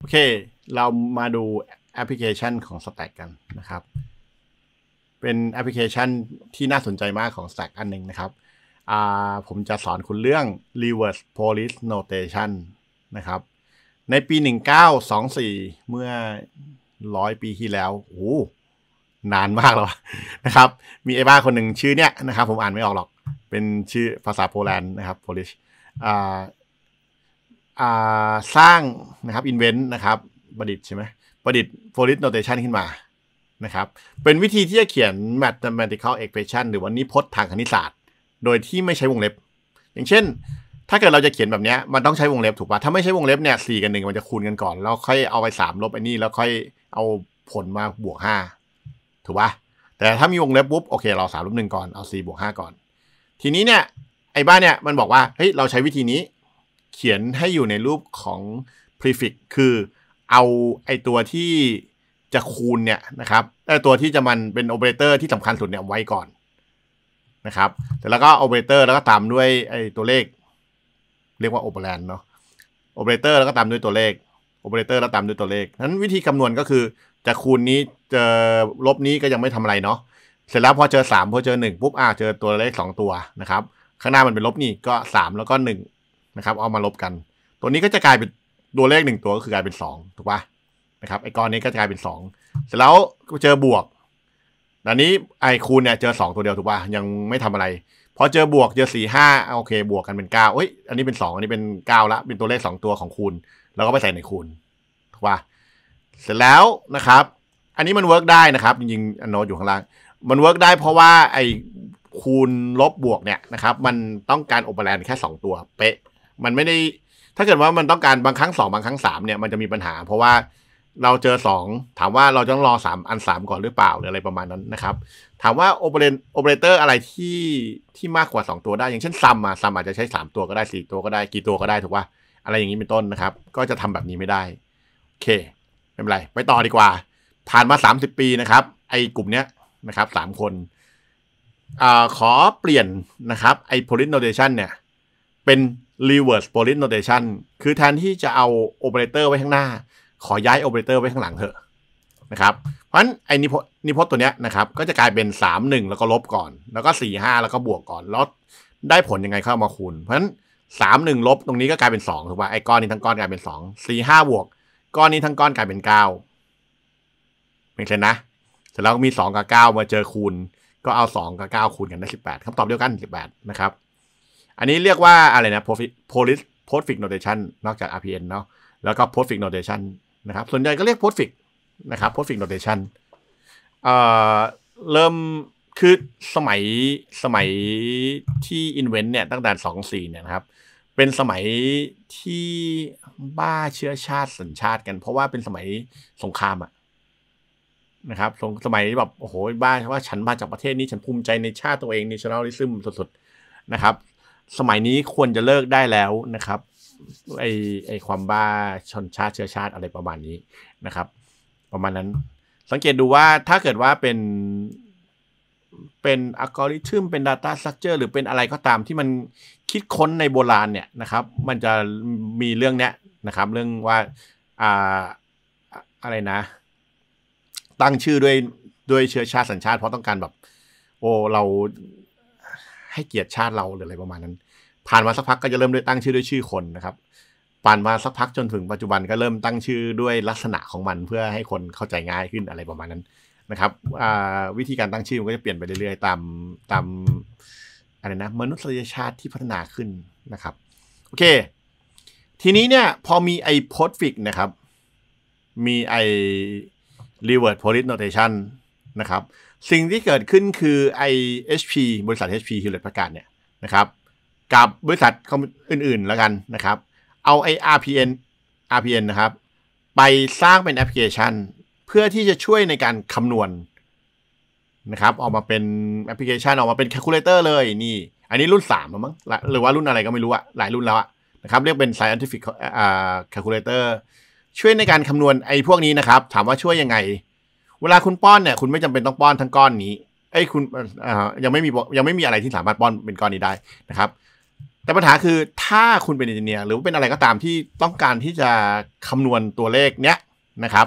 โอเค เรามาดูแอปพลิเคชันของ Stack กันนะครับ เป็นแอปพลิเคชันที่น่าสนใจมากของ Stack อันหนึ่งนะครับผมจะสอนคุณเรื่อง reverse polish notation นะครับ ในปี 1924 เมื่อร้อยปีที่แล้ว โอ้ นานมากแล้วนะครับ มีไอ้บ้าคนหนึ่งชื่อเนี้ยนะครับ ผมอ่านไม่ออกหรอก เป็นชื่อภาษาโปแลนด์นะครับโปลิชสร้างนะครับอินเวนต์นะครับประดิษฐ์ใช่ไหมประดิษฐ์โฟลิสโนเทชันขึ้นมานะครับเป็นวิธีที่จะเขียน mathematical equation หรือว่านิพจน์ทางคณิตศาสตร์ โดยที่ไม่ใช้วงเล็บ อย่างเช่น ถ้าเกิดเราจะเขียนแบบนี้มันต้องใช้วงเล็บถูกปะถ้าไม่ใช้วงเล็บเนี่ยสี่กันหนึ่งมันจะคูณกันก่อนแล้วค่อยเอาไปสามลบไอ้นี่ แล้วค่อยเอาผลมาบวกห้าถูกปะแต่ถ้ามีวงเล็บปุ๊บโอเคเราสามลบหนึ่งก่อนเอาสี่บวกห้าก่อน ทีนี้เนี่ยไอ้บ้านเนี่ยมันบอกว่าเฮ้ยเราใช้วิธีนี้เขียนให้อยู่ในรูปของ prefix คือเอาไอตัวที่จะคูณเนี่ยนะครับ ไอตัวที่จะมันเป็นโอเปอเรเตอร์ที่สำคัญสุดเนี่ยไว้ก่อนนะครับแต่แล้วก็โอเปอเรเตอร์แล้วก็ตามด้วยไอตัวเลข เรียกว่าโอเปอเรนเนาะโอเปอเรเตอร์แล้วก็ตามด้วยตัวเลขโอเปอเรเตอร์แล้วตามด้วยตัวเลขนั้นวิธีคำนวณก็คือจะคูณนี้เจอลบนี้ก็ยังไม่ทำอะไรเนาะ เสร็จแล้วพอเจอ 3 พอเจอ1ปุ๊บอ่าเจอตัวเลข2ตัวนะครับ ข้างหน้ามันเป็นลบนี่ก็3แล้วก็ 1นะครับเอามาลบกัน ตัวนี้ก็จะกลายเป็นตัวเลขหนึ่งตัวก็คือกลายเป็น 2 ถูกป่ะนะครับ ไอ้ก้อนนี้ก็จะกลายเป็น 2 เสร็จแล้วเจอบวกตอนนี้ไอคูณเนี่ยเจอ 2 ตัวเดียวถูกป่ะยังไม่ทำอะไรพอเจอบวกเจอสี่ห้าโอเค บวกกันเป็นเก้าเอ้ยอันนี้เป็นสองอันนี้เป็นเก้าละเป็นตัวเลขสองตัวของคูณ แล้วก็ไปใส่ในคูณถูกป่ะเสร็จแล้วนะครับ อันนี้มันเวิร์กได้นะครับจริงๆอันโนอยู่ข้างล่างมันเวิร์กได้เพราะว่าไอคูณลบบวกเนี่ยนะครับ มันต้องการโอเปอเรนแค่2ตัวเป๊ะมันไม่ได้ ถ้าเกิดว่ามันต้องการบางครั้งสองบางครั้งสามเนี่ยมันจะมีปัญหา เพราะว่าเราเจอสองถามว่าเราต้องรอสามอันสามก่อนหรือเปล่าหรืออะไรประมาณนั้นนะครับ ถามว่าโอเปอเรเตอร์อะไรที่ที่มากกว่าสองตัวได้ อย่างเช่นซัมอะซัมอาจจะใช้สามตัวก็ได้สี่ตัวก็ได้กี่ตัวก็ได้ถูกว่าอะไรอย่างนี้เป็นต้นนะครับ ก็จะทำแบบนี้ไม่ได้ โอเค ไม่เป็นไร ไปต่อดีกว่า ผ่านมาสามสิบปีนะครับไอ้กลุ่มเนี้ยนะครับสามคนอขอเปลี่ยนนะครับไอ้โพลิโนเดชันเนี่ย เป็น reverse p o l i t h notation คือแทนที่จะเอา operator ไว้ข้างหน้า ขอย้าย operator ไว้ข้างหลังเถอะนะครับ เพราะฉะนั้นไอ้นิพจน์ตัวเนี้ยนะครับ ก็จะกลายเป็น3 1แล้วก็ลบก่อน แล้วก็4 5แล้วก็บวกก่อน แล้วได้ผลยังไงเข้ามาคูณ เพราะฉะนั้น3 1ลบตรงนี้ก็กลายเป็น2ถูกป่ะไอ้ก้อนนี้ทั้งก้อนกลายเป็น2 4 5บวกก้อนนี้ทั้งก้อนกลายเป็น9เป็นเ่นนะเสร็จแล้วมี 2 กับ 9 มาเจอคูณ ก็เอา 2 กับ 9 คูณกันได้18คำตอบเดียวกัน18นะครับอันนี้เรียกว่าอะไรนะ polis postfix notation นอกจาก RPN เนาะแล้วก็ postfix notation นะครับ ส่วนใหญ่ก็เรียก postfix นะครับ postfix notation เอ่อเริ่มคือสมัยสมัยที่ invent เนี่ยตั้งแต่สองสี่เนี่ยนะครับ เป็นสมัยที่บ้าเชื้อชาติสัญชาติกัน เพราะว่าเป็นสมัยสงครามอะนะครับสสมัยแบบโอ้โหบ้าว่า ฉันมาจากประเทศนี้ฉันภูมิใจในชาติตัวเองในชาติลิซึมสุดๆนะครับสมัยนี้ควรจะเลิกได้แล้วนะครับไอไอความบ้าชนชาติเชื้อชาติอะไรประมาณนี้นะครับ ประมาณนั้น สังเกตดูว่าถ้าเกิดว่าเป็นเป็นอัลกอริทึมเป็น Data Structure หรือเป็นอะไรก็ตามที่มันคิดค้นในโบราณ เนี่ยนะครับ มันจะมีเรื่องเนี้ยนะครับ เรื่องว่าอ่าอะไรนะ ตั้งชื่อด้วยด้วยเชื้อชาติสัญชาติเพราะต้องการแบบโอ้เราให้เกียรติชาติเราหรืออะไรประมาณนั้น ผ่านมาสักพักก็จะเริ่มด้วยตั้งชื่อด้วยชื่อคนนะครับ ผ่านมาสักพักจนถึงปัจจุบันก็เริ่มตั้งชื่อด้วยลักษณะของมันเพื่อให้คนเข้าใจง่ายขึ้นอะไรประมาณนั้นนะครับวิธีการตั้งชื่อมันก็จะเปลี่ยนไปเรื่อยๆตามตามอะไรนะมนุษยชาติที่พัฒนาขึ้นนะครับโอเค ทีนี้เนี่ยพอมีไอ้ p o ฟิกนะครับ มีไอ้ีเวิร์ดโพลิสโนเทชันนะครับสิ่งที่เกิดขึ้นคือไอ HP บริษัท HP ฮิลเลดประกาศเนี่ยนะครับกับบริษัทอื่นๆแล้วกันนะครับ เอาไอ RPN RPN นะครับไปสร้างเป็นแอปพลิเคชัน เพื่อที่จะช่วยในการคำนวณนะครับออกมาเป็นแอปพลิเคชันออกมาเป็นแคลคูลเลเตอร์เลยนี่ อันนี้รุ่น3มั้งหรือว่ารุ่นอะไรก็ไม่รู้อะหลายรุ่นแล้วอะนะครับเรียกเป็น scientific calculator ช่วยในการคำนวณไอ้พวกนี้นะครับ ถามว่าช่วยยังไงเวลาคุณป้อนเนี่ยคุณไม่จำเป็น ต้องป้อนทั้งก้อนนี้ ไอ้คุณยังไม่มียังไม่มีอะไรที่สามารถป้อนเป็นก้อนนี้ได้นะครับ แต่ปัญหาคือถ้าคุณเป็นเอนจิเนียร์หรือว่าเป็นอะไรก็ตามที่ต้องการที่จะคำนวณตัวเลขเนี้ยนะครับ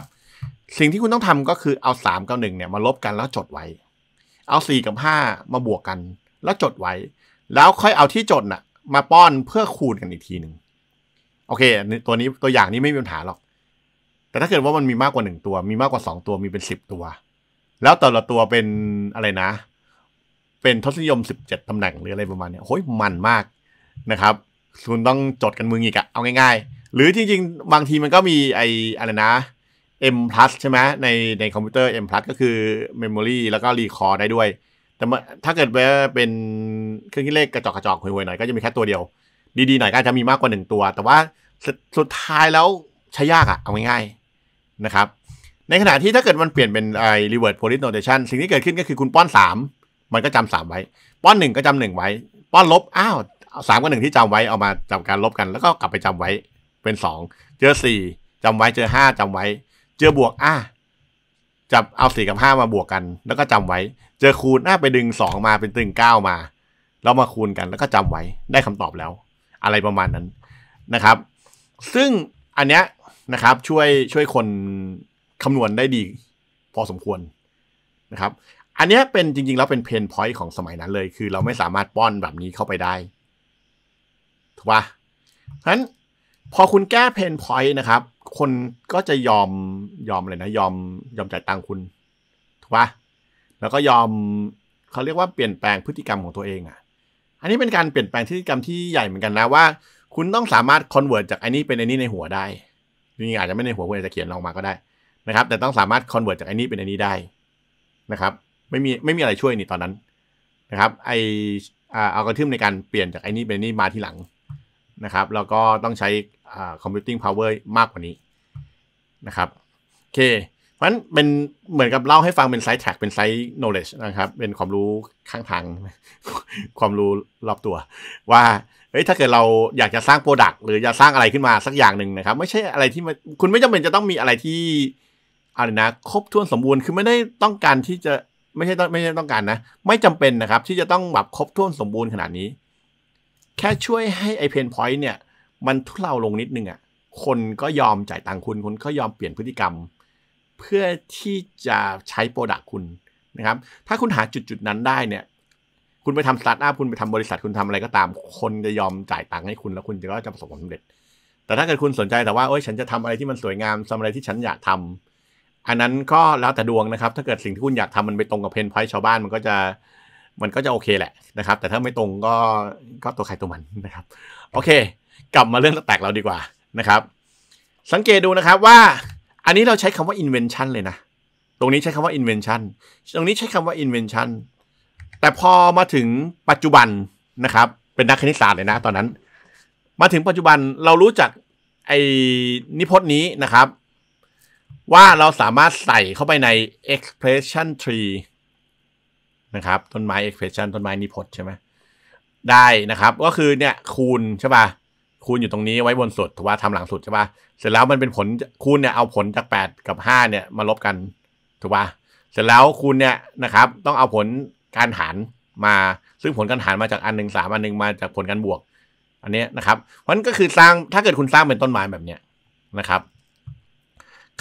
สิ่งที่คุณต้องทำก็คือเอา3กับ1เนี่ยมาลบกันแล้วจดไว้ เอา4กับ5มาบวกกัน แล้วจดไว้ แล้วค่อยเอาที่จดน่ะ มาป้อนเพื่อคูณกันอีกทีหนึ่งโอเค ตัวนี้ตัวอย่างนี้ไม่มีปัญหาหรอกแต่ถ้าเกิดว่ามันมีมากกว่าหนึ่งตัว มีมากกว่าสองตัวมีเป็นสิบตัว แล้วแต่ละตัวเป็นอะไรนะ เป็นทศนิยมสิบเจ็ดตำแหน่งหรืออะไรประมาณเนี้ยโหยมันมากนะครับคุณต้องจดกันมืออีกอะเอาง่าย ๆ หรือจริง ๆ บางทีมันก็มีไออะไรนะ M plus ใช่ไหมในในคอมพิวเตอร์ M plus ก็คือ Memory แล้วก็ Recall ได้ด้วย แต่ถ้าเกิดว่าเป็นเครื่องคิดเลขกระจกกระจกห่วยๆหน่อยก็จะมีแค่ตัวเดียว ดีๆหน่อยก็จะมีมากกว่าหนึ่งตัวแต่ว่าสุดท้ายแล้วใช้ยากอะเอาง่ายๆนะครับ ในขณะที่ถ้าเกิดมันเปลี่ยนเป็นไอ้ีเวิร์ดโพลิสโนเ a ชันสิ่งที่เกิดขึ้นก็คือคุณป้อน 3 มันก็จำ 3 ไว้ ป้อน 1 ก็จำ1ไว้ป้อนลบ อ้าวสามกับหนึ่งที่จำไว้ เอามาจับการลบกัน แล้วก็กลับไปจำไว้เป็น 2 เจอ 4 จำไว้เจอ 5จำไว้ เจอบวกอ้าจับเอาสี่กับห้ามาบวกกัน แล้วก็จำไว้ เจอคูณน่าไปดึงสองมาเป็นตึงเก้ามาแล้วมาคูณกันแล้วก็จำไว้ได้คำตอบแล้วอะไรประมาณนั้นนะครับ ซึ่งอันเนี้ยนะครับช่วยช่วยคนคำนวณได้ดี พอสมควรนะครับ อันนี้เป็นจริงๆแล้วเป็นเพนพอยต์ของสมัยนั้นเลย คือเราไม่สามารถป้อนแบบนี้เข้าไปได้ถูกปะเพราะฉะนั้นพอคุณแก้เพนพอยต์นะครับคนก็จะยอมยอมเลยนะยอมยอมจ่ายตังคุณถูกปะแล้วก็ยอมเขาเรียกว่าเปลี่ยนแปลงพฤติกรรมของตัวเองอะ่ะ อันนี้เป็นการเปลี่ยนแปลงพฤติกรรมที่ใหญ่เหมือนกันนะว่า คุณต้องสามารถคอนเวิร์ตจากไอ้นี้เป็นไอ้นี้ในหัวได้นี่อาจจะไม่ในหัวคุณอาจจะเขียนลองมาก็ได้นะครับแต่ต้องสามารถคอนเวิร์ตจากไอ้นี้เป็นไอ้นี้ได้นะครับ ไม่มีไม่มีอะไรช่วยนี่ตอนนั้นนะครับไอเอากระทึมในการเปลี่ยนจากไอ้นี้เป็นนี่มาที่หลังนะครับแล้วก็ต้องใช้คอมพิวติ้งพาวเวอร์มากกว่านี้นะครับโอเคมันเป็นเหมือนกับเล่าให้ฟังเป็นไซส์แท็กเป็นไซส์โนเลจนะครับ เป็นความรู้ข้างทาง ความรู้รอบตัวว่าเฮ้ยถ้าเกิดเราอยากจะสร้างโปรดักต์หรืออยากสร้างอะไรขึ้นมาสักอย่างหนึ่งนะครับ ไม่ใช่อะไรที่คุณไม่จำเป็นจะต้องมีอะไรที่อะไรนะครบถ้วนสมบูรณ์คือไม่ได้ต้องการที่จะไม่ใช่ไม่ใช่ต้องการนะ ไม่จำเป็นนะครับที่จะต้องแบบครบถ้วนสมบูรณ์ขนาดนี้ แค่ช่วยให้ไอเพนพอยต์เนี่ย มันทุเลาลงนิดนึงอะ่ะคนก็ยอมจ่ายตังคุณคนก็ยอมเปลี่ยนพฤติกรรมเพื่อที่จะใช้โปรดักคุณนะครับถ้าคุณหาจุดจุดนั้นได้เนี่ย คุณไปทำสตาร์ทอัพคุณไปทำบริษัทคุณทำอะไรก็ตาม คนจะยอมจ่ายตังค์ให้คุณแล้วคุณจะก็จะประสบความสำเร็จ แต่ถ้าเกิดคุณสนใจแต่ว่าเอ้ยฉันจะทำอะไรที่มันสวยงามทำอะไรที่ฉันอยากทำ อันนั้นก็แล้วแต่ดวงนะครับถ้าเกิดสิ่งที่คุณอยากทำมันไปตรงกับเพนพอยชาวบ้านมันก็จะมันก็จะโอเคแหละนะครับ แต่ถ้าไม่ตรงก็ก็ตัวใครตัวมันนะครับ โอเค กลับมาเรื่องแตกเราดีกว่านะครับ สังเกตดูนะครับว่าอันนี้เราใช้คำว่า invention เลยนะ ตรงนี้ใช้คำว่า invention ตรงนี้ใช้คำว่า invention แต่พอมาถึงปัจจุบันนะครับ เป็นนักคณิตศาสตร์เลยนะตอนนั้น มาถึงปัจจุบันเรารู้จักไอ้นิพจน์นี้นะครับ ว่าเราสามารถใส่เข้าไปใน expression tree นะครับต้นไม้ expression ต้นไม้นิพจน์ใช่ไหมได้นะครับ ก็คือเนี่ยคูณใช่ป่ะคูณอยู่ตรงนี้ไว้บนสุดถือว่าทำหลังสุดใช่ป่ะเสร็จแล้วมันเป็นผลคูณเนี่ยเอาผลจาก 8 กับ5เนี่ยมาลบกันถูกป่ะเสร็จแล้วคูณเนี่ยนะครับ ต้องเอาผลการหารมาซึ่งผลการหารมาจากอันหนึ่งสามอันหนึ่งมาจากผลการบวก อันนี้นะครับเพราะนั้นก็คือสร้างถ้าเกิดคุณสร้างเป็นต้นไม้แบบเนี้ยนะครับ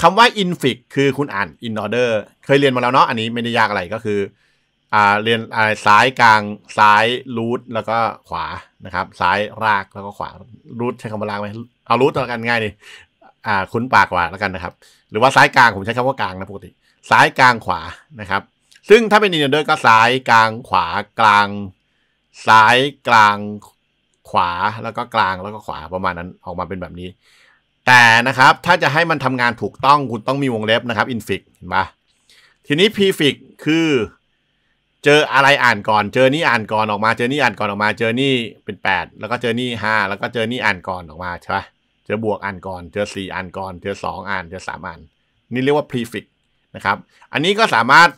คำว่า infix คือคุณอ่าน in order เคยเรียนมาแล้วเนาะอันนี้ไม่ได้ยากอะไรก็คืออ่าเรียนอ่าซ้ายกลางซ้ายรูทแล้วก็ขวานะครับ ซ้ายรากแล้วก็ขวารูทใช้คำว่ารากไหมเอารูทแล้วกันง่ายดีอ่าคุ้นปากกว่าแล้วกันนะครับ หรือว่าซ้ายกลางผมใช้คำว่ากลางนะปกติ ซ้ายกลางขวานะครับ ซึ่งถ้าเป็นอินเดีย o ก็ซ้ายกลางขวากลาง ซ้ายกลางขวาแล้วก็กลางแล้วก็ขวาประมาณนั้นออกมาเป็นแบบนี้ แต่นะครับถ้าจะให้มันทำงานถูกต้องคุณต้องมีวงเล็บนะครับอินฟิเห็นปะทีนี้พรีฟิกคือเจออะไรอ่านก่อนเจอนี่อ่านก่อนออกมา เจอนี่อ่านก่อนออกมา เจอนี่เป็น8แล้วก็เจอนี่5แล้วก็เจอนี่อ่านก่อนออกมาใช่ปะเจอบวกอ่านก่อนเจอ 4 อ่านก่อน เจอ2 อ่านเจอ3อ่าน นี่เรียกว่า prefix นะครับ อันนี้ก็สามารถ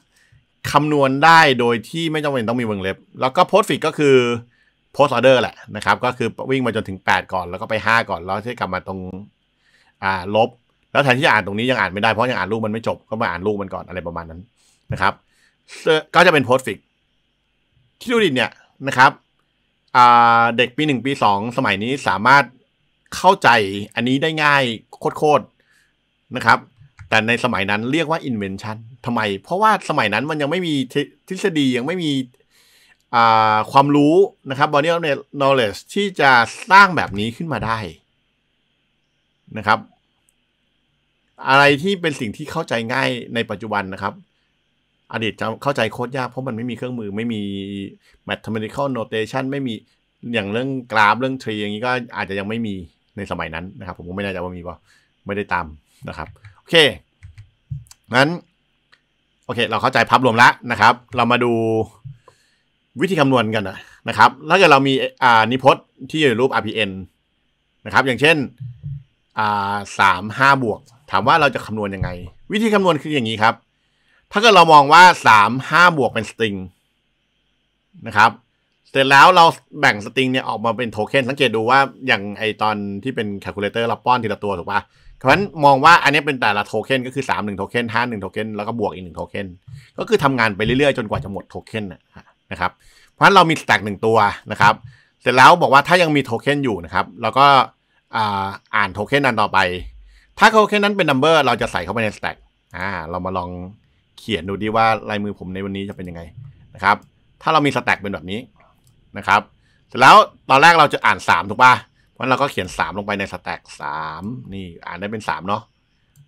คำนวณได้โดยที่ไม่จำเป็นต้องมีวงเล็บ แล้วก็ postfix ก็คือ post order แหละนะครับ ก็คือวิ่งมาจนถึง 8 ก่อนแล้วก็ไป 5 ก่อนแล้วที่กลับมาตรงอ่าลบ แล้วแทนที่จะอ่านตรงนี้ยังอ่าน ไม่ได้เพราะยังอ่านรูปมันไม่จบก็มาอ่านรูปมันก่อนอะไรประมาณนั้นนะครับก็จะเป็นโพสฟิกที่ดูดิเนี่ยนะครับเด็กปีหนึ่งปีสองสมัยนี้สามารถเข้าใจอันนี้ได้ง่าย โคตรๆนะครับแต่ในสมัยนั้นเรียกว่า invention ทำไม เพราะว่าสมัยนั้นมันยังไม่มีทฤษฎียังไม่มีความรู้นะครับบ body knowledge ที่จะสร้างแบบนี้ขึ้นมาได้นะครับ อะไรที่เป็นสิ่งที่เข้าใจง่ายในปัจจุบันนะครับอดีตจะเข้าใจโค้ดยากเพราะมันไม่มีเครื่องมือ ไม่มี mathematical notation ไม่มีอย่างเรื่องกราฟเรื่องทรีอย่างนี้ก็อาจจะยังไม่มีในสมัยนั้นนะครับ ผมก็ไม่แน่ใจว่ามีป่ะไม่ได้ตามนะครับโอเค งั้นโอเค เราเข้าใจภาพรวมแล้วนะครับ เรามาดูวิธีคำนวณกันนะครับแล้วก็เรามีอ่านิพจน์ที่อยู่รูป RPN นะครับ อย่างเช่นอ่าสามห้าบวก ถามว่าเราจะคำนวณยังไง วิธีคำนวณคืออย่างนี้ครับถ้าเกิดเรามองว่าสามห้าบวกเป็นสตริงนะครับ เสร็จแล้วเราแบ่งสตริงเนี่ยออกมาเป็นโทเค็นสังเกตดูว่าอย่างไอตอนที่เป็นแคลคูลเลเตอร์เราป้อนทีละตัวถูกปะเพราะฉะนั้นมองว่าอันนี้เป็นแต่ละโทเค็นก็คือ 3 1โทเค็นาหนึ่งโทเค็นแล้วก็บวกอีกหนึ่งโทเค็นก็คือทำงานไปเรื่อย ๆ จนกว่าจะหมดโทเค็นนะครับ เพราะฉะนั้นเรามีสแต็กหนึ่งตัวนะครับ เสร็จแล้วบอกว่าถ้ายังมีโทเค็นอยู่นะครับเราก็อ่านโทเค็นนั้นต่อไปถ้าโทเค็นนั้นเป็นนัมเบอร์เราจะใส่เข้าไปในสแต็กอ่า เรามาลองเขียนดูดีว่าลายมือผมในวันนี้จะเป็นยังไงนะครับ ถ้าเรามีสแต็กเป็นแบบนี้นะครับ เสร็จแล้วตอนแรกเราจะอ่าน 3 ถูกป่ะเพราะเราก็เขียน 3 ลงไปในสแต็ก3นี่อ่านได้เป็น3เนาะ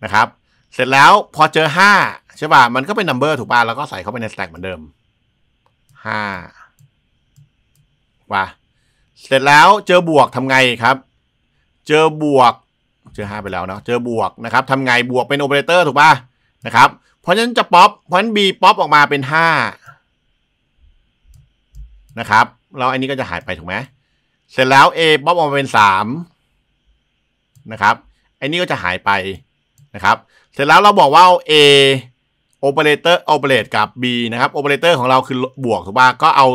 นะครับ เสร็จแล้วพอเจอ5ใช่ป่ะมันก็เป็นนัมเบอร์ถูกป่ะแล้วก็ใส่เข้าไปในสแต็กเหมือนเดิม 5ว่าเสร็จแล้วเจอบวกทำไงครับ เจอบวกเจอ5ไปแล้วเนาะเจอบวกนะครับทำไงบวกเป็นโอเปอเรเตอร์ถูกป่ะนะครับเพราะฉะนั้นจะป๊อปเพราะฉะนั้น B ป๊อปออกมาเป็นห้านะครับ เราอันนี้ก็จะหายไปถูกไหมเสร็จแล้ว A ป๊อปออกมาเป็นสามนะครับอันนี้ก็จะหายไปนะครับ เสร็จแล้วเราบอกว่าเอาอเรเตอร์โอเปอเรตกับ B นะครับโอเปอเรเตอร์ของเราคือบวกถูกป่ะก็เอา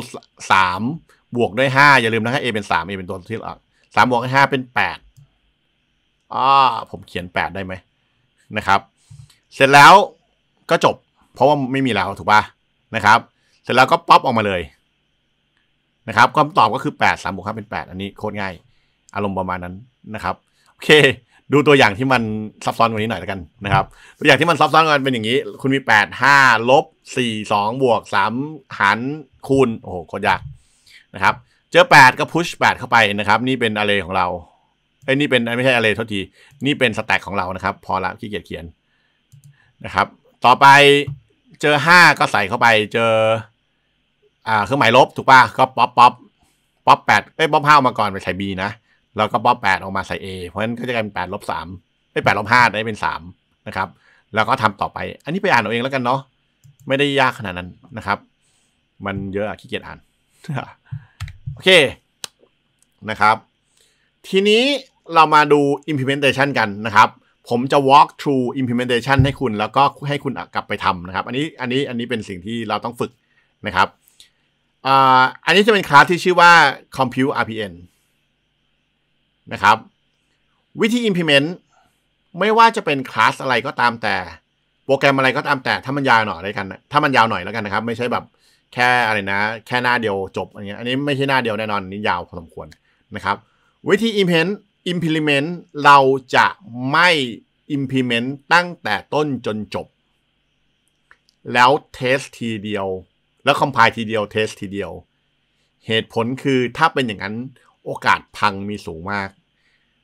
3บวกด้วย 5 อย่าลืมนะครับ A เป็น3 A เป็นตัวที่ราสามบวกห้าเป็น8อ่าผมเขียน8ได้ไหมนะครับเสร็จแล้วก็จบเพราะว่าไม่มีแล้ว ถูกป่ะนะครับ เสร็จแล้วก็ป๊อปออกมาเลย นะครับคำตอบก็คือ8ปดสามบวก้าเป็น 8 อันนี้โคตรง่าย อารมณ์ประมาณนั้นนะครับ โอเค ดูตัวอย่างที่มันซับซ้อนกว่านี้หน่อยแล้วกันนะครับ ตัวอย่างที่มันซับซ้อนกันเป็นอย่างนี้ คุณมี8 5ลบสสี่องบวกสามหารคูณโอ้โหโคตรยากนะครับ เจอ 8 ก็พุช8เข้าไปนะครับ นี่เป็นอะไรของเราไอ้นี่เป็นไม่ใช่อะไรโทษทีนี่เป็นสแต็กของเรานะครับพอละขี้เกียจเขียนนะครับต่อไปเจอห้าก็ใส่เข้าไปเจอ อ่าเครื่องหมายลบถูกป่ะก็ป๊อปป๊อปป๊อปแปดเอ้ยป๊อปห้าออกมาก่อนไปใส่บีนะแล้วก็ป๊อปแปดออกมาใส่เอเพราะฉะนั้นก็จะกลายเป็นแปดลบสามไม่แปดลบห้าได้เป็นสามนะครับ แล้วก็ทำต่อไป อันนี้ไปอ่านเอาเองแล้วกันเนาะไม่ได้ยากขนาดนั้นนะครับ มันเยอะอะขี้เกียจอ่าน โอเคนะครับ ทีนี้เรามาดู implementation กันนะครับผมจะ walk through implementation ให้คุณแล้วก็ให้คุณกลับไปทำนะครับอันนี้อันนี้อันนี้เป็นสิ่งที่เราต้องฝึกนะครับอันนี้จะเป็นคลาสที่ชื่อว่า compute RPN นะครับวิธี implement ไม่ว่าจะเป็นคลาสอะไรก็ตามแต่ โปรแกรมอะไรก็ตามแต่ถ้ามันยาวหน่อยแล้วกันถ้ามันยาวหน่อยแล้วกันนะครับ ไม่ใช่แบบแค่อะไรนะ แค่หน้าเดียวจบอะไรเงี้ยอันนี้ไม่ใช่หน้าเดียวแน่นอนนี่ยาวพอสมควรนะครับ วิธี implement implement เราจะไม่ implement ตั้งแต่ต้นจนจบ แล้ว test ทีเดียว แล้ว compile ทีเดียว test ทีเดียวเหตุผลคือถ้าเป็นอย่างนั้นโอกาสพังมีสูงมาก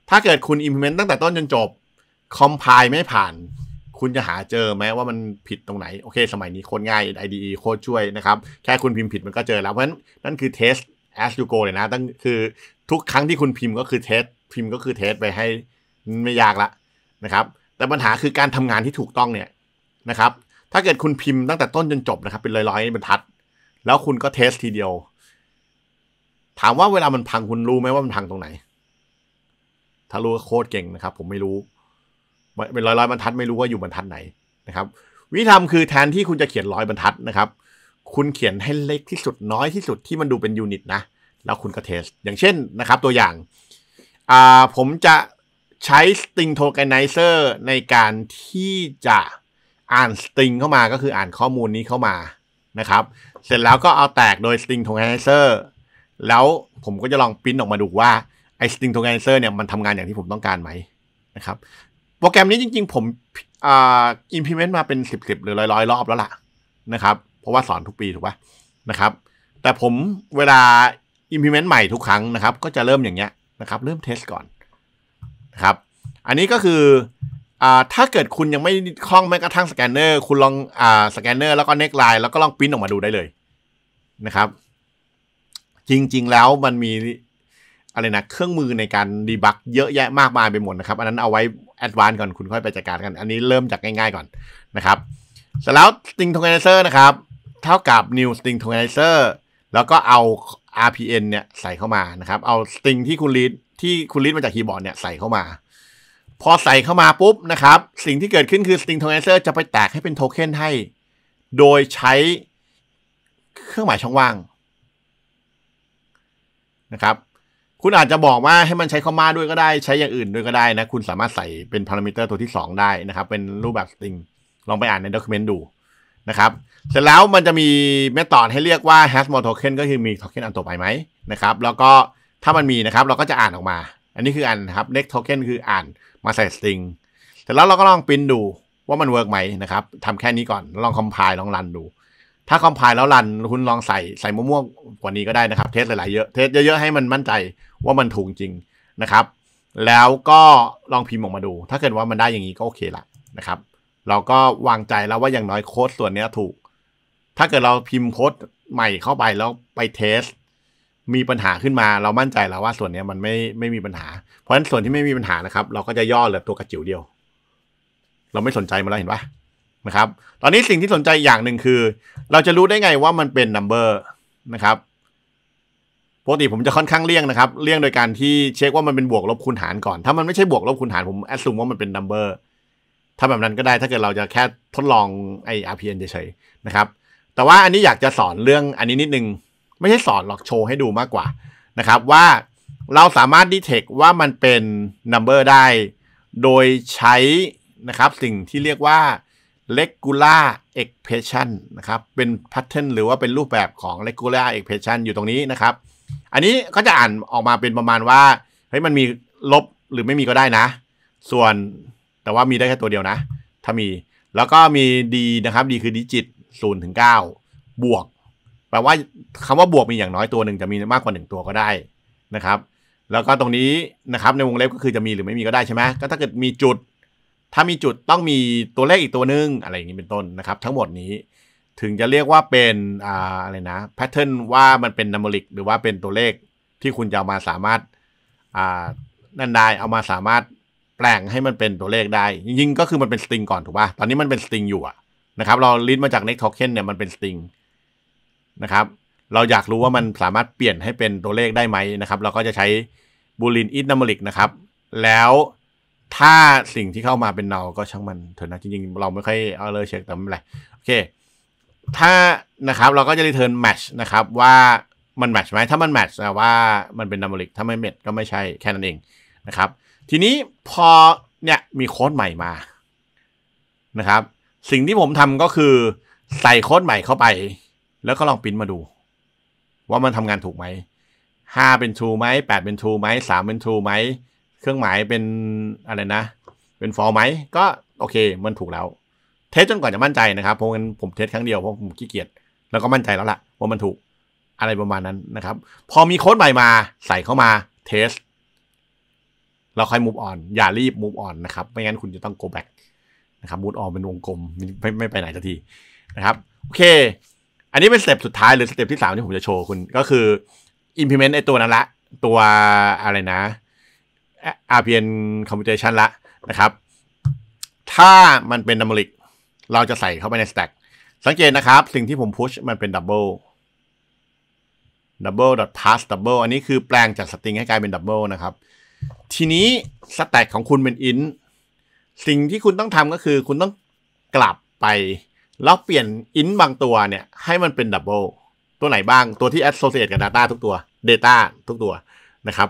ถ้าเกิดคุณ implement ตั้งแต่ต้นจนจบ compile ไม่ผ่าน คุณจะหาเจอไหมว่ามันผิดตรงไหนโอเค สมัยนี้โคตรง่าย IDE โคตรช่วยนะครับแค่คุณพิมพ์ผิดมันก็เจอแล้วเพราะฉะนั้นนั่นคือ test as you go เลยนะตั้งคือทุกครั้งที่คุณพิมพ์ก็คือ test พิมพ์ก็คือเทสไปให้ไม่ยากละนะครับ แต่ปัญหาคือการทำงานที่ถูกต้องเนี่ยนะครับ ถ้าเกิดคุณพิมพ์ตั้งแต่ต้นจนจบนะครับ เป็นร้อยๆบรรทัด แล้วคุณก็เทสทีเดียว ถามว่าเวลามันพังคุณรู้ไหมว่ามันพังตรงไหน ถ้ารู้ก็โคตรเก่งนะครับ ผมไม่รู้เป็นร้อยร้อยบรรทัดไม่รู้ว่าอยู่บรรทัดไหนนะครับ วิธีทำคือแทนที่คุณจะเขียนร้อยบรรทัดนะครับ คุณเขียนให้เล็กที่สุดน้อยที่สุดที่มันดูเป็นยูนิตนะ แล้วคุณก็เทส อย่างเช่นนะครับ ตัวอย่างอ่าผมจะใช้สต r ิงโทเกนไนเซอร์ในการที่จะอ่านสต i ิงเข้ามาก็คืออ่านข้อมูลนี้เข้ามานะครับเสร็จแล้วก็เอาแตกโดยสต r ิงโทเกนไนเซอร์แล้วผมก็จะลองพิมพ์ออกมาดูว่าไอ้สตริงโทเกนไนเซอร์เนี่ยมันทำงานอย่างที่ผมต้องการไหมนะครับโปรแกรมนี้จริงๆผมอ่า implement มาเป็นสิบสิบหรือร้อยร้อยรอบแล้วล่ะนะครับเพราะว่าสอนทุกปีถูกปะนะครับแต่ผมเวลา implement ใหม่ทุกครั้งนะครับก็จะเริ่มอย่างเงี้ยนะครับเริ่มเทสก่อนนะครับอันนี้ก็คืออ่าถ้าเกิดคุณยังไม่คล่องแม้กระทั่งสแกนเนอร์ คุณลองอ่าสแกนเนอร์แล้วก็เน็กไลน์แล้วก็ลองพิมพ์ออกมาดูได้เลยนะครับ จริงๆแล้วมันมีอะไรนะเครื่องมือในการดีบักเยอะแยะมากมายไปหมดนะครับอันนั้นเอาไว้แอดวานซ์ก่อนคุณค่อยไปจัดการกัน อันนี้เริ่มจากง่ายๆก่อนนะครับเสร็จแล้ว string t o เ e n i z e r นะครับ เท่ากับ new string t o เ e n i z e r แล้วก็เอา RPN เนี่ยใส่เข้ามานะครับ เอาสตริงที่คุณรีดที่คุณรีดมาจากคีย์บอร์ดเนี่ยใส่เข้ามา พอใส่เข้ามาปุ๊บนะครับ สิ่งที่เกิดขึ้นคือสตริงโทเคนเซอร์จะไปแตกให้เป็นโทเค็นให้ โดยใช้เครื่องหมายช่องว่าง นะครับ คุณอาจจะบอกว่าให้มันใช้คอมมาด้วยก็ได้ ใช้อย่างอื่นด้วยก็ได้นะคุณสามารถใส่เป็นพารามิเตอร์ตัวที่ 2 ได้นะครับ เป็นรูปแบบสตริงลองไปอ่านในด็อกิเมนต์ดูนะครับเสร็จแล้วมันจะมีเมธอดให้เรียกว่า has more token ก็คือมี token อันต่อไปไหมนะครับแล้วก็ถ้ามันมีนะครับเราก็จะอ่านออกมา อันนี้คืออ่านครับ next token คืออ่านมาใส่สตริงแต่แล้วเราก็ลองปริ้นดูว่ามันเวิร์กไหมนะครับทำแค่นี้ก่อนลองคอมไพล์ลองรันดู ถ้าคอมไพล์แล้วรันคุณลองใส่ใส่มม่วงกว่านี้ก็ได้นะครับเทสหลายๆเยอะเทสเยอะๆให้มันมั่นใจว่ามันถูกจริงนะครับ แล้วก็ลองพิมพ์ออกมาดู ถ้าเกิดว่ามันได้อย่างนี้ก็โอเคละนะครับ เราก็วางใจแล้วว่าอย่างน้อยโค้ดส่วนนี้ถูกถ้าเกิดเราพิมพ์โค้ดใหม่เข้าไปแล้วไปเทสมีปัญหาขึ้นมาเรามั่นใจแล้วว่าส่วนนี้มันไม่ไม่มีปัญหา เพราะฉะนั้นส่วนที่ไม่มีปัญหานะครับ เราก็จะย่อเหลือตัวกระจิ๋วเดียว เราไม่สนใจมันแล้วเห็นปะนะครับ ตอนนี้สิ่งที่สนใจอย่างหนึ่งคือ เราจะรู้ได้ไงว่ามันเป็น number นะครับปกติผมจะค่อนข้างเลี่ยงนะครับเลี่ยงโดยการที่เช็คว่ามันเป็นบวกลบคูณหารก่อน ถ้ามันไม่ใช่บวกลบคูณหารผมแอดซูมว่ามันเป็น number ถ้าแบบนั้นก็ได้ ถ้าเกิดเราจะแค่ทดลองไอ RPN เฉยๆนะครับแต่ว่าอันนี้อยากจะสอนเรื่องอันนี้นิดนึงไม่ใช่สอนหรอกโชว์ให้ดูมากกว่านะครับว่าเราสามารถดีเทคว่ามันเป็น Number ได้ โดยใช้นะครับสิ่งที่เรียกว่า regular expression นะครับเป็น pattern หรือว่าเป็นรูปแบบของ regular expression อยู่ตรงนี้นะครับ อันนี้ก็จะอ่านออกมาเป็นประมาณว่าเฮ้ยมันมีลบหรือไม่มีก็ได้นะ ส่วนแต่ว่ามีได้แค่ตัวเดียวนะ ถ้ามีแล้วก็มี d นะครับ d คือดิจิตศูนย์ถึงเก้าบวก แปลว่าคำว่าบวกมีอย่างน้อยตัวหนึ่งจะมีมากกว่าหนึ่งตัวก็ได้นะครับ แล้วก็ตรงนี้นะครับในวงเล็บก็คือจะมีหรือไม่มีก็ได้ใช่ไหมก็ถ้าเกิดมีจุด ถ้ามีจุดต้องมีตัวเลขอีกตัวหนึ่งอะไรอย่างนี้เป็นต้นนะครับ ทั้งหมดนี้ถึงจะเรียกว่าเป็นอ่าอะไรนะแพทเทิร์นว่ามันเป็นนัมเบลิกหรือว่าเป็นตัวเลขที่คุณจะามาสามารถอ่านั่นได้เอามาสามารถแปลงให้มันเป็นตัวเลขได้ ยิ่งก็คือมันเป็นสตริงก่อนถูกป่ะตอนนี้มันเป็นสตริงอยู่อะนะครับเราลิสต์มาจาก next token เนี่ยมันเป็น string นะครับเราอยากรู้ว่ามันสามารถเปลี่ยนให้เป็นตัวเลขได้ไหมนะครับเราก็จะใช้ boolean is numeric นะครับ แล้วถ้าสิ่งที่เข้ามาเป็นเนาก็ช่างมันเถอะนะจริง ๆ เราไม่ค่อยเอาเลยเช็คแต่ไม่เป็นไรโอเคถ้านะครับเราก็จะรีเทิร์นแมชนะครับ ว่ามันแมชไหมถ้ามันแมชแปลว่ามันเป็นนัมเบอิกถ้าไม่เม็ดก็ไม่ใช่แค่นั้นเองนะครับ ทีนี้พอเนี่ยมีโค้ดใหม่มานะครับสิ่งที่ผมทำก็คือใส่โค้ดใหม่เข้าไป แล้วก็ลองพิมพ์มาดู ว่ามันทำงานถูกไหมห้าเป็น true ไหมแปดเป็น true ไหมสามเป็น true ไหมเครื่องหมายเป็นอะไรนะ เป็น f s e ไหมก็โอเคมันถูกแล้วเทสจนกว่าจะมั่นใจนะครับเพราะงั้นผมเทสครั้งเดียวเพราะผมขี้เกียจแล้วก็มั่นใจแล้วล่ะ ว่ามันถูกอะไรประมาณนั้นนะครับ พอมีโค้ดใหม่มาใส่เข้ามาเทสเราค่อยมูฟออนอย่ารีบมูฟออนนะครับไม่งั้นคุณจะต้อง go back นะครับมูทออกเป็นวงกลมไม่ไม่ไปไหนสักทีนะครับโอเค อันนี้เป็นสเต็ปสุดท้ายหรือสเต็ปที่3ที่ผมจะโชว์คุณก็คือ implement ไอตัวนั้นละ ตัวอะไรนะ RPN computation ละนะครับถ้ามันเป็นดัมเบลิกเราจะใส่เข้าไปใน stack สังเกตนะครับสิ่งที่ผมพุชมันเป็นดับเบิลดับเบิลดอทพ u สดับเบิลอันนี้คือแปลงจากสตริงให้กลายเป็นดับเบิลนะครับ ทีนี้ stack ของคุณเป็นอิน int สิ่งที่คุณต้องทำก็คือคุณต้องกลับไป แล้วเปลี่ยนอินบางตัวเนี่ยให้มันเป็นดับเบิลตัวไหนบ้างตัวที่ associate กับ Data ทุกตัว Data ทุกตัวนะครับ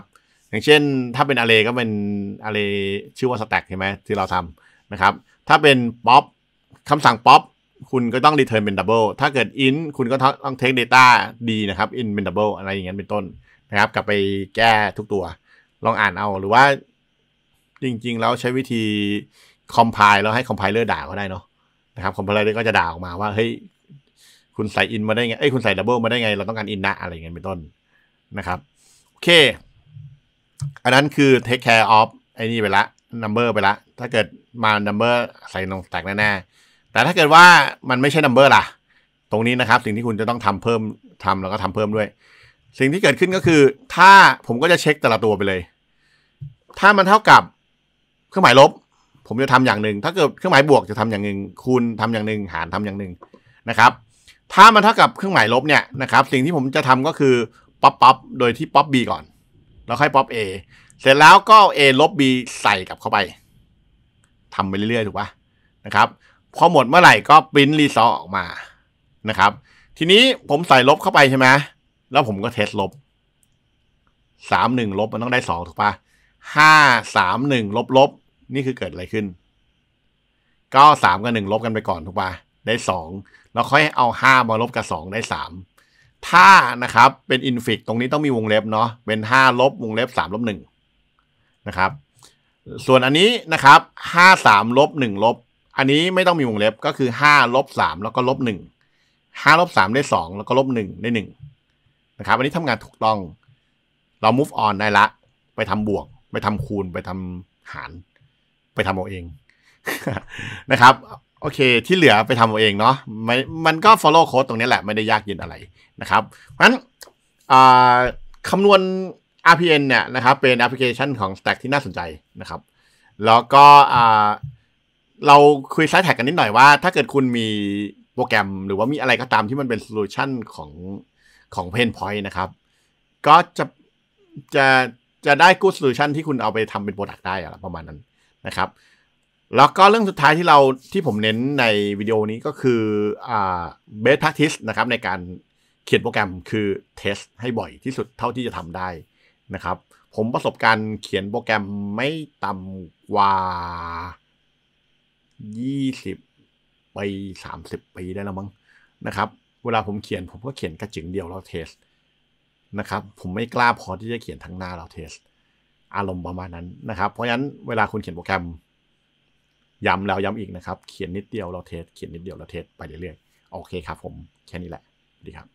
อย่างเช่นถ้าเป็น array ก็เป็น array ชื่อว่า stack ใช่ไหมที่เราทำนะครับ ถ้าเป็น pop คำสั่ง pop คุณก็ต้อง return เป็น double ถ้าเกิด int คุณก็ต้อง take data ดีนะครับ int เป็น double อะไรอย่างเงี้ยเป็นต้นนะครับ กลับไปแก้ทุกตัว ลองอ่านเอาหรือว่าจริง ๆ แล้วใช้วิธีคอมไพล์แล้วให้คอมไพเลอร์ด่าก็ได้เนาะนะครับคอมไพเลอร์ก็จะด่าออกมาว่าเฮ้ยคุณใส่อินมาได้ไงเอ้ยคุณใส่ดับเบิลมาได้ไง เราต้องการอินนะอะไรเงี้ยเป็นต้นนะครับโอเค อันนั้นคือ take care of ไอ้นี่ไปละ number ไปละ ถ้าเกิดมา number ใส่ลงแตกแน่ๆแต่ถ้าเกิดว่ามันไม่ใช่ number ล่ะ ตรงนี้นะครับ สิ่งที่คุณจะต้องทำเพิ่มทำแล้วก็ทำเพิ่มด้วย สิ่งที่เกิดขึ้นก็คือ ถ้าผมก็จะเช็คแต่ละตัวไปเลย ถ้ามันเท่ากับเครื่องหมายลบ ผมจะทำอย่างหนึ่งถ้าเกิดเครื่องหมายบวกจะทำอย่างหนึ่งคูณทำอย่างหนึ่งหารทำอย่างหนึ่งนะครับ ถ้ามันเท่ากับเครื่องหมายลบเนี่ยนะครับ สิ่งที่ผมจะทำก็คือป๊อปป๊อปโดยที่ป๊อปบีก่อน แล้วค่อยป๊อปเอเสร็จแล้วก็เอลบบีใส่กลับเข้าไป ทำไปเรื่อยๆถูกปะนะครับพอหมดเมื่อไหร่ก็ปริ้นรีซอออกมานะครับ ทีนี้ผมใส่ลบเข้าไปใช่ไหมแล้วผมก็เทสลบสามหนึ่งลบมันต้องได้สองถูกปะห้าสามหนึ่งลบลบนี่คือเกิดอะไรขึ้นก็สามกับหนึ่งลบกันไปก่อนถูกปะได้สองแล้วค่อยเอาห้ามาลบกับสองได้สามถ้านะครับเป็นอินฟิกตรงนี้ต้องมีวงเล็บเนาะเป็นห้าลบวงเล็บสามลบหนึ่งนะครับ ส่วนอันนี้นะครับห้าสามลบหนึ่งลบ อันนี้ไม่ต้องมีวงเล็บก็คือห้าลบสามแล้วก็ลบหนึ่งห้าลบสามได้สองแล้วก็ลบหนึ่งได้หนึ่งนะครับอันนี้ทำงานถูกต้อง เรา move on ได้ละไปทำบวกไปทำคูณไปทำหารไปทำเอาเองนะครับโอเคที่เหลือไปทำเอาเองเนาะมมันก็ follow code ตรงนี้แหละ ไม่ได้ยากเย็นอะไรนะครับ เพราะฉะนั้นคำนวณ RPN เนี่ยนะครับ เป็นแอปพลิเคชันของ Stack ที่น่าสนใจนะครับ แล้วก็เราคุยไซแท็กกันนิดหน่อยว่าถ้าเกิดคุณมีโปรแกรมหรือว่ามีอะไรก็ตามที่มันเป็นโซลูชันของของเพนพอยต์นะครับ ก็จะจะจะได้กู๊ดโซลูชันที่คุณเอาไปทำเป็นโปรดักต์ได้อะประมาณนั้นนะครับแล้วก็เรื่องสุดท้ายที่เราที่ผมเน้นในวิดีโอนี้ก็คืออ่า best practice นะครับ ในการเขียนโปรแกรมคือเทสให้บ่อยที่สุดเท่าที่จะทำได้นะครับ ผมประสบการณ์เขียนโปรแกรมไม่ต่ำกว่า 20ไป30 ปีได้แล้วมั้งนะครับ เวลาผมเขียนผมก็เขียนกระจึงเดียวแล้วเทสนะครับ ผมไม่กล้าพอที่จะเขียนทั้งหน้าเราเทส อารมณ์ประมาณนั้นนะครับ เพราะฉะนั้นเวลาคุณเขียนโปรแกรม ย้ำแล้วย้ำอีกนะครับ เขียนนิดเดียวเราเทสเขียนนิดเดียวเราเทสไปเรื่อยๆโอเคครับผม แค่นี้แหละดีครับ